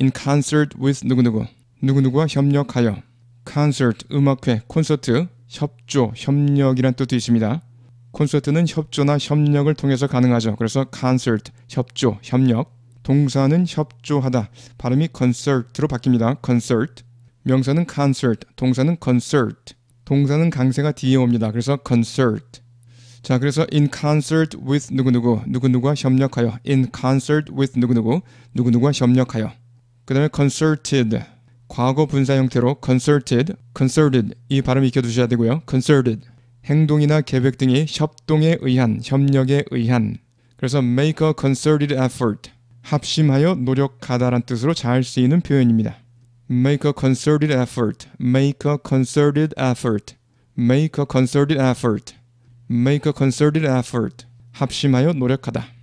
in concert with 누구누구 누구누구와 협력하여 concert 음악회 콘서트 협조 협력이란 뜻도 있습니다. 콘서트는 협조나 협력을 통해서 가능하죠. 그래서 concert 협조 협력 동사는 협조하다 발음이 concert로 바뀝니다. concert 명사는 concert 동사는 concert 동사는 강세가 뒤에 옵니다. 그래서 concert 자, 그래서 in concert with 누구누구, 누구누구와 협력하여 in concert with 누구누구, 누구누구와 협력하여 그 다음에 concerted 과거 분사 형태로 concerted, concerted 이 발음 익혀두셔야 되고요. concerted 행동이나 계획 등이 협동에 의한, 협력에 의한 그래서 make a concerted effort 합심하여 노력하다란 뜻으로 잘 쓰이는 표현입니다. make a concerted effort, make a concerted effort, make a concerted effort, make a concerted effort 합심하여 노력하다.